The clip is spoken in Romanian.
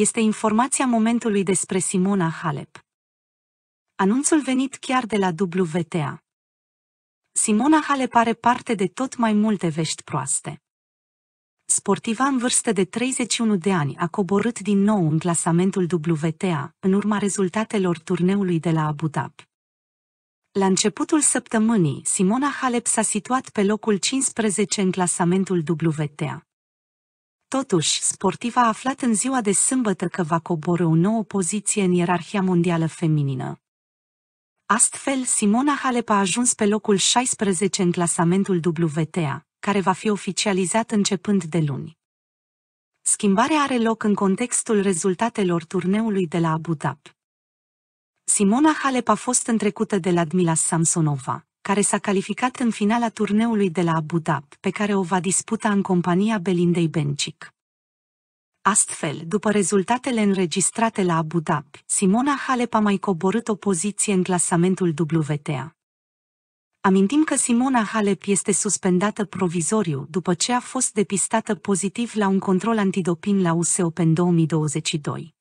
este informația momentului despre Simona Halep. Anunțul venit chiar de la WTA. Simona Halep are parte de tot mai multe vești proaste. Sportiva în vârstă de 31 de ani a coborât din nou în clasamentul WTA, în urma rezultatelor turneului de la Abu Dhabi. La începutul săptămânii, Simona Halep s-a situat pe locul 15 în clasamentul WTA. Totuși, sportiv a aflat în ziua de sâmbătă că va coboră o nouă poziție în ierarhia mondială feminină. Astfel, Simona Halep a ajuns pe locul 16 în clasamentul WTA, care va fi oficializat începând de luni. Schimbarea are loc în contextul rezultatelor turneului de la Abu Dhabi. Simona Halep a fost întrecută de Ladmila Samsonova, care s-a calificat în finala turneului de la Abu Dhabi, pe care o va disputa în compania Belindei Bencic. Astfel, după rezultatele înregistrate la Abu Dhabi, Simona Halep a mai coborât o poziție în clasamentul WTA. Amintim că Simona Halep este suspendată provizoriu după ce a fost depistată pozitiv la un control antidopin la US Open 2022.